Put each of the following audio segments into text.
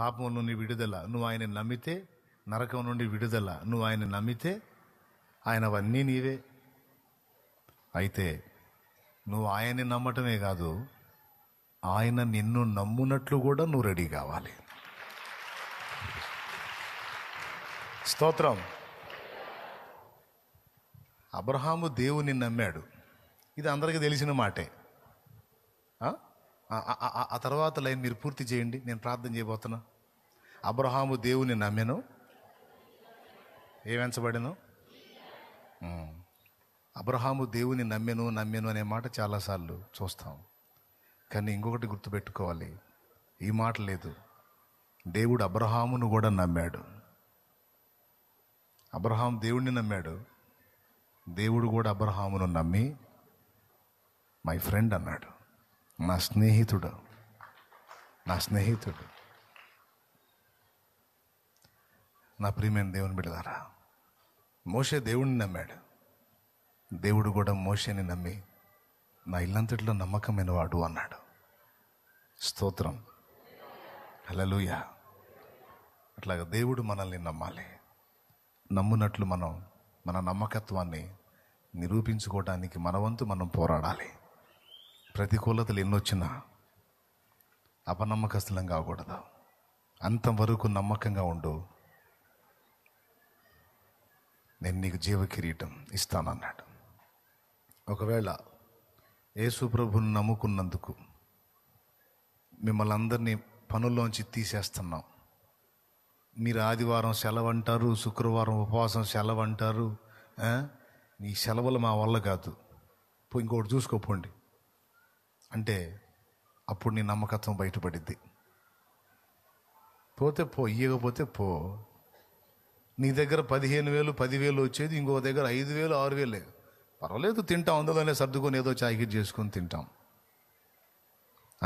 పాపం నుండి విడుదల నువ్వు ఆయన నమ్మితే నరకం నుండి విడుదల నువ్వు ఆయన నమ్మితే ఆయనవన్నీ నీవే అయితే నువ్వు ఆయన్ని నమ్మటమే కాదు ఆయన నిన్ను నమ్మునట్లు కూడా నువ్వు రెడీ కావాలి స్తోత్రం అబ్రహాము దేవుని నమ్మాడు ఇది అందరికీ తెలిసిన మాటే ఆ తర్వాత లైన్ మీరు పూర్తి చేయండి నేను ప్రార్థన చేయబోతున్నా అబ్రహాము దేవుని నమ్మెను ఏమించబడిను అబ్రహాము దేవుని నమ్మెను నమ్మెను అనే మాట చాలాసార్లు చూస్తాం కానీ ఇంకొకటి గుర్తుపెట్టుకోవాలి ఈ మాట లేదు దేవుడు అబ్రహామును కూడా నమ్మాడు అబ్రహాం దేవుడిని నమ్మాడు దేవుడు కూడా అబ్రహామును నమ్మి మై ఫ్రెండ్ అన్నాడు నా స్నేహితుడు నా స్నేహితుడు నా ప్రియమైన దేవుని బిడ్డలారా మోసే దేవుడిని నమ్మాడు దేవుడు కూడా మోసేని నమ్మి నా ఇల్లంతటిలో నమ్మకమైన వాడు అన్నాడు స్తోత్రం హలలుయ అట్లాగ దేవుడు మనల్ని నమ్మాలి నమ్మునట్లు మనం మన నమ్మకత్వాన్ని నిరూపించుకోవడానికి మనవంతు మనం పోరాడాలి ప్రతికూలతలు ఎన్నొచ్చినా అపనమ్మకస్థలం కాకూడదు అంతవరకు నమ్మకంగా ఉండు నేను నీకు జీవ కిరీటం ఇస్తానన్నాడు ఒకవేళ యేసు ప్రభుని నమ్ముకున్నందుకు మిమ్మల్ని అందరినీ పనుల్లోంచి తీసేస్తున్నాం మీరు ఆదివారం సెలవు అంటారు శుక్రవారం ఉపవాసం సెలవు అంటారు నీ సెలవులు మా వల్ల కాదు ఇంకోటి చూసుకోపోండి అంటే అప్పుడు నీ నమ్మకత్వం బయటపడిద్ది పోతే పో ఇయ్యకపోతే పో నీ దగ్గర పదిహేను వేలు పదివేలు వచ్చేది ఇంకో దగ్గర ఐదు వేలు ఆరు వేలే పర్వాలేదు తింటాం అందులోనే సర్దుకొని ఏదో చాకిట్ చేసుకొని తింటాం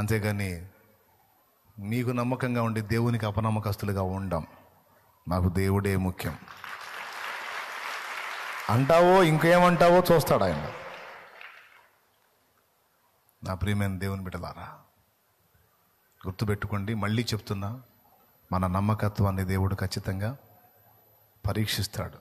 అంతేగాని మీకు నమ్మకంగా ఉండి దేవునికి అపనమ్మకస్తులుగా ఉండం నాకు దేవుడే ముఖ్యం అంటావో ఇంకేమంటావో చూస్తాడు ఆయన నా ప్రియమైన దేవుని బిడ్డలారా గుర్తుపెట్టుకోండి మళ్ళీ చెప్తున్నా మన నమ్మకత్వాన్ని దేవుడు ఖచ్చితంగా పరీక్షిస్తాడు